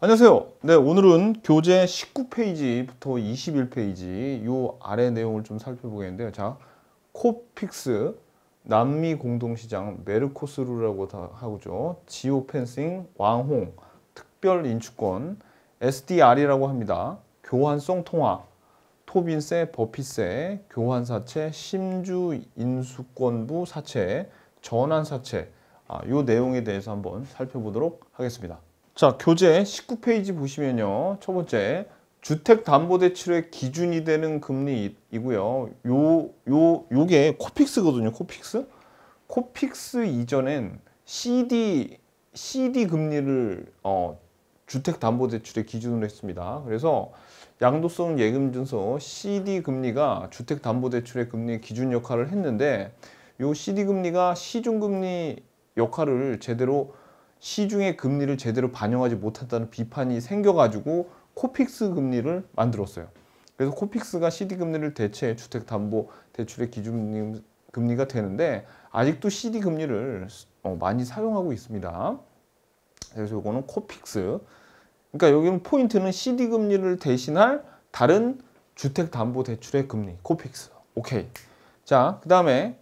안녕하세요. 네, 오늘은 교재 19페이지부터 21페이지 요 아래 내용을 좀 살펴보겠는데요. 자, 코픽스 남미 공동시장 메르코스루라고 하고죠. 지오펜싱 왕홍 특별 인축권 SDR이라고 합니다. 교환성 통화 토빈세 버핏세 교환사채 심주 인수권부 사채 전환사채 아, 요 내용에 대해서 한번 살펴보도록 하겠습니다. 자, 교재 19페이지 보시면요. 첫 번째, 주택담보대출의 기준이 되는 금리이고요. 요, 요, 요게 코픽스거든요, 코픽스. 코픽스 이전엔 CD, CD 금리를 어, 주택담보대출의 기준으로 했습니다. 그래서 양도성 예금준서 CD 금리가 주택담보대출의 금리 기준 역할을 했는데 요 CD 금리가 시중금리 역할을 제대로 시중의 금리를 제대로 반영하지 못했다는 비판이 생겨가지고 코픽스 금리를 만들었어요. 그래서 코픽스가 CD 금리를 대체 주택담보 대출의 기준 금리가 되는데 아직도 CD 금리를 어, 많이 사용하고 있습니다. 그래서 이거는 코픽스. 그러니까 여기는 포인트는 CD 금리를 대신할 다른 주택담보대출의 금리 코픽스. 오케이. 자, 그 다음에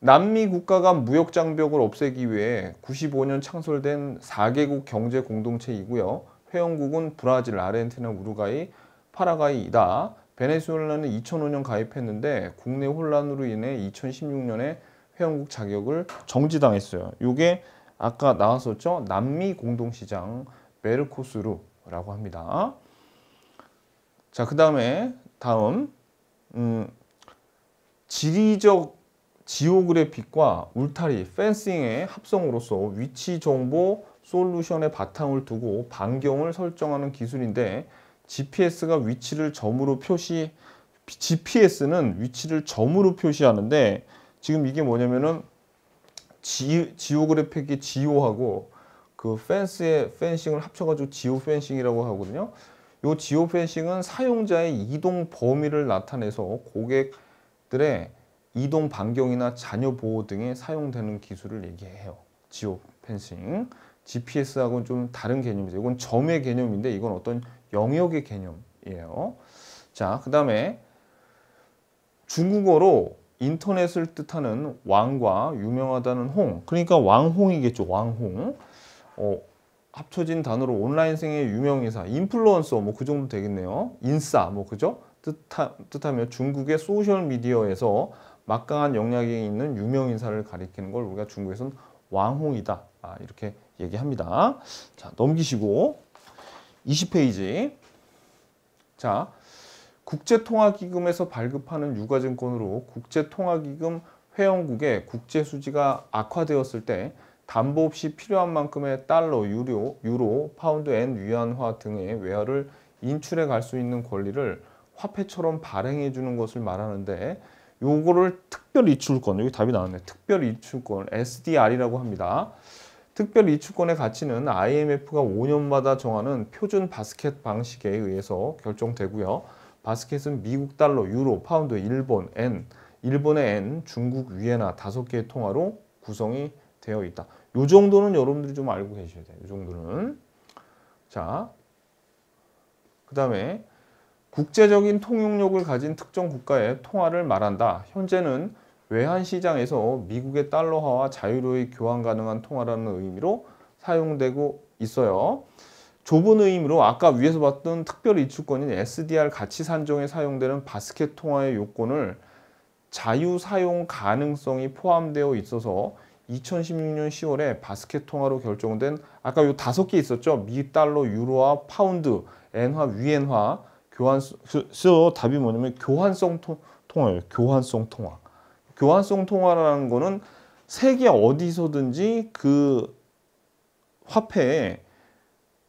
남미 국가간 무역 장벽을 없애기 위해 95년 창설된 4개국 경제 공동체이고요. 회원국은 브라질, 아르헨티나, 우루과이, 파라과이이다. 베네수엘라는 2005년 가입했는데 국내 혼란으로 인해 2016년에 회원국 자격을 정지당했어요. 이게 아까 나왔었죠? 남미 공동시장 메르코스루라고 합니다. 자, 그 다음에 다음 음, 지리적 지오그래픽과 울타리, 펜싱의 합성으로서 위치 정보 솔루션의 바탕을 두고 반경을 설정하는 기술인데 GPS가 위치를 점으로 표시 GPS는 위치를 점으로 표시하는데 지금 이게 뭐냐면은 지, 지오그래픽이 지오하고 그 펜스의 펜싱을 합쳐가지고 지오 펜싱이라고 하거든요. 이 지오 펜싱은 사용자의 이동 범위를 나타내서 고객들의 이동 반경이나 자녀 보호 등에 사용되는 기술을 얘기해요. 지오 펜싱. GPS하고는 좀 다른 개념이죠. 이건 점의 개념인데 이건 어떤 영역의 개념이에요. 자, 그 다음에 중국어로 인터넷을 뜻하는 왕과 유명하다는 홍, 그러니까 왕홍이겠죠, 왕홍. 어, 합쳐진 단어로 온라인생의 유명인사, 인플루언서 뭐 그 정도 되겠네요. 인싸 뭐 그죠? 뜻하, 뜻하며 중국의 소셜미디어에서 막강한 영향이 있는 유명 인사를 가리키는 걸 우리가 중국에서는 왕홍이다 아, 이렇게 얘기합니다. 자 넘기시고 20페이지 자 국제통화기금에서 발급하는 유가증권으로 국제통화기금 회원국의 국제수지가 악화되었을 때 담보 없이 필요한 만큼의 달러, 유료, 유로, 파운드, 엔, 위안화 등의 외화를 인출해 갈 수 있는 권리를 화폐처럼 발행해 주는 것을 말하는데 요거를 특별 이출권 여기 답이 나왔네 특별 이출권 SDR이라고 합니다 특별 이출권의 가치는 IMF가 5년마다 정하는 표준 바스켓 방식에 의해서 결정되고요 바스켓은 미국 달러, 유로, 파운드, 일본, 엔 일본의 엔, 중국 위에나 다섯 개의 통화로 구성이 되어 있다 요 정도는 여러분들이 좀 알고 계셔야 돼요 요 정도는 자그 다음에 국제적인 통용력을 가진 특정 국가의 통화를 말한다. 현재는 외환시장에서 미국의 달러화와 자유로이 교환 가능한 통화라는 의미로 사용되고 있어요. 좁은 의미로 아까 위에서 봤던 특별이축권인 SDR 가치 산정에 사용되는 바스켓 통화의 요건을 자유 사용 가능성이 포함되어 있어서 2016년 10월에 바스켓 통화로 결정된 아까 요 다섯 개 있었죠. 미 달러, 유로화, 파운드, 엔화, 위엔화 교환성 답이 뭐냐면 교환성 통, 통화예요. 교환성 통화. 교환성 통화라는 거는 세계 어디서든지 그 화폐에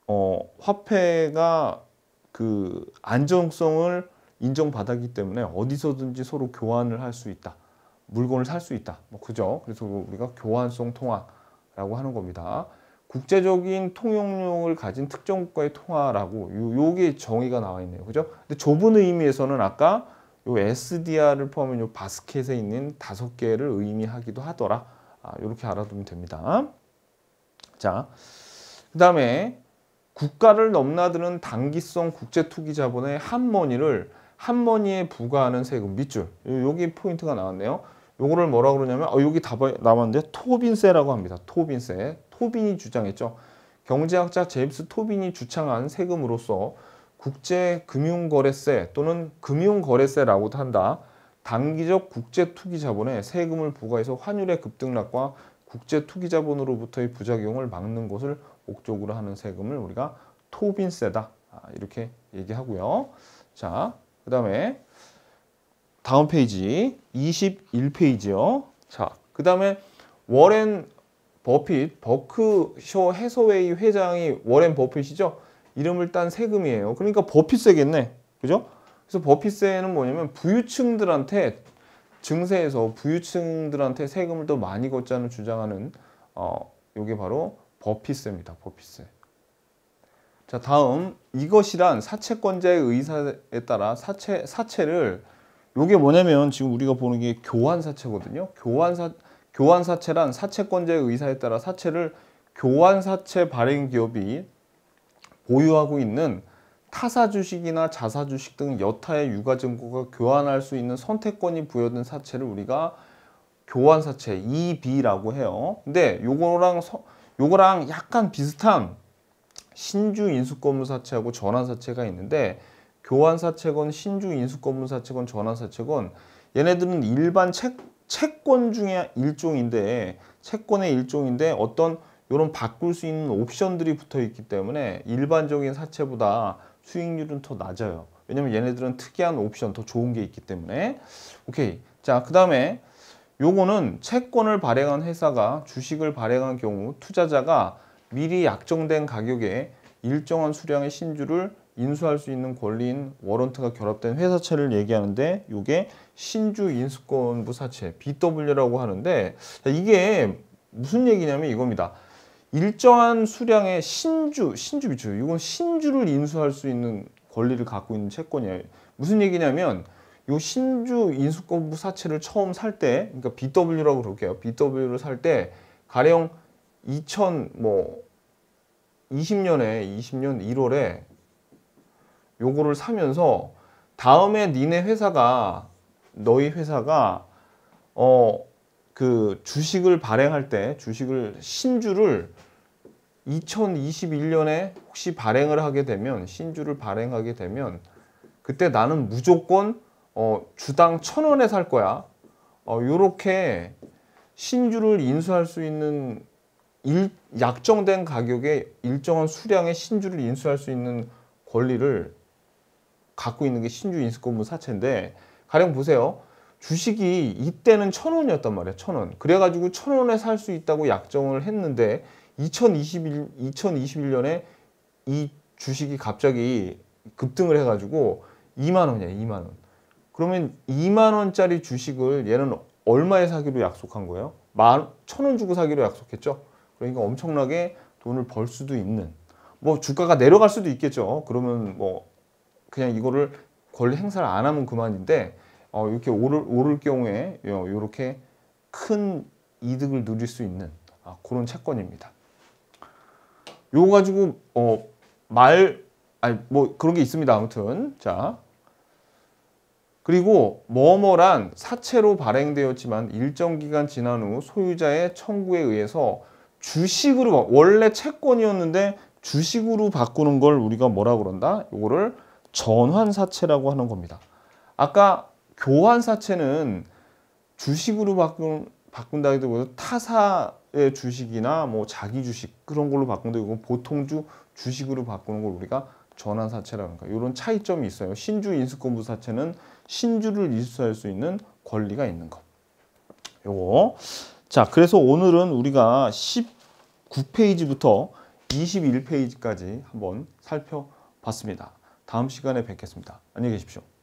어 화폐가 그 안정성을 인정받았기 때문에 어디서든지 서로 교환을 할 수 있다. 물건을 살 수 있다. 뭐 그죠? 그래서 우리가 교환성 통화라고 하는 겁니다. 국제적인 통용력을 가진 특정 국가의 통화라고 요, 요게 정의가 나와 있네요. 그죠? 근데 좁은 의미에서는 아까 요 SDR을 포함한 요 바스켓에 있는 다섯 개를 의미하기도 하더라. 아, 요렇게 알아두면 됩니다. 자, 그 다음에 국가를 넘나드는 단기성 국제투기자본의 한머니를 한머니에 부과하는 세금 밑줄 요게 포인트가 나왔네요. 요거를 뭐라 그러냐면 어, 여기 답이 나왔는데 토빈세라고 합니다. 토빈세 토빈이 주장했죠. 경제학자 제임스 토빈이 주창한 세금으로서 국제금융거래세 또는 금융거래세라고도 한다. 단기적 국제투기자본에 세금을 부과해서 환율의 급등락과 국제투기자본으로부터의 부작용을 막는 것을 목적으로 하는 세금을 우리가 토빈세다 아, 이렇게 얘기하고요. 자, 그 다음에 다음 페이지 21페이지요. 자, 그 다음에 워렌 버핏, 버크셔 해서웨이 회장이 워렌 버핏이죠. 이름을 딴 세금이에요. 그러니까 버핏세겠네. 그죠? 그래서 버핏세는 뭐냐면 부유층들한테 증세에서 부유층들한테 세금을 더 많이 걷자는 주장하는 어 요게 바로 버핏세입니다. 버핏세. 자, 다음 이것이란 사채권자의 의사에 따라 사채 사채를 요게 뭐냐면 지금 우리가 보는 게 교환 사채거든요. 교환 사채 교환사채란 사채권자의 의사에 따라 사채를 교환사채 발행기업이 보유하고 있는 타사 주식이나 자사 주식 등 여타의 유가 증거가 교환할 수 있는 선택권이 부여된 사채를 우리가 교환 사채 EB라고 해요. 근데 요거랑 서, 요거랑 약간 비슷한 신주 인수권물 사채하고 전환 사채가 있는데 교환 사채건 신주 인수권물 사채건 전환 사채건 얘네들은 일반 책 채권 중에 일종인데 채권의 일종인데 어떤 이런 바꿀 수 있는 옵션들이 붙어 있기 때문에 일반적인 사채보다 수익률은 더 낮아요. 왜냐면 얘네들은 특이한 옵션 더 좋은 게 있기 때문에 오케이 자그 다음에 요거는 채권을 발행한 회사가 주식을 발행한 경우 투자자가 미리 약정된 가격에 일정한 수량의 신주를 인수할 수 있는 권리인 워런트가 결합된 회사채를 얘기하는데 이게 신주 인수권부 사채 BW라고 하는데 이게 무슨 얘기냐면 이겁니다. 일정한 수량의 신주, 신주 비추, 이건 신주를 인수할 수 있는 권리를 갖고 있는 채권이에요. 무슨 얘기냐면 이 신주 인수권부 사채를 처음 살 때, 그러니까 BW라고 그럴게요. BW를 살 때 가령 2000뭐 20년에 20년 1월에 요거를 사면서 다음에 니네 회사가 너희 회사가 어 그 주식을 발행할 때 주식을 신주를 2021년에 혹시 발행을 하게 되면 신주를 발행하게 되면 그때 나는 무조건 어 주당 1 0 0 0원에살 거야. 어 요렇게 신주를 인수할 수 있는 일, 약정된 가격에 일정한 수량의 신주를 인수할 수 있는 권리를 갖고 있는 게 신주 인수권분 사채인데 가령 보세요. 주식이 이때는 천 원이었단 말이야. 천 원. 그래가지고 천 원에 살 수 있다고 약정을 했는데 2021, 2021년에 이 주식이 갑자기 급등을 해가지고 2만 원이야. 2만 원. 그러면 2만 원짜리 주식을 얘는 얼마에 사기로 약속한 거예요? 만, 천 원 주고 사기로 약속했죠. 그러니까 엄청나게 돈을 벌 수도 있는 뭐 주가가 내려갈 수도 있겠죠. 그러면 뭐 그냥 이거를 권리 행사를 안 하면 그만인데 어, 이렇게 오를, 오를 경우에 이렇게 큰 이득을 누릴 수 있는 아, 그런 채권입니다. 요거 가지고 어, 말 아니 뭐 그런 게 있습니다. 아무튼 자 그리고 뭐뭐란 사채로 발행되었지만 일정 기간 지난 후 소유자의 청구에 의해서 주식으로 원래 채권이었는데 주식으로 바꾸는 걸 우리가 뭐라 그런다? 요거를 전환사채라고 하는 겁니다. 아까 교환사채는 주식으로 바꾼, 바꾼다기보다 타사의 주식이나 뭐 자기 주식 그런 걸로 바꾼다 이건 보통주 주식으로 바꾸는 걸 우리가 전환사채라는 거예요. 이런 차이점이 있어요. 신주 인수권부 사채는 신주를 인수할 수 있는 권리가 있는 것. 요거. 자, 그래서 오늘은 우리가 19페이지부터 21페이지까지 한번 살펴봤습니다. 다음 시간에 뵙겠습니다. 안녕히 계십시오.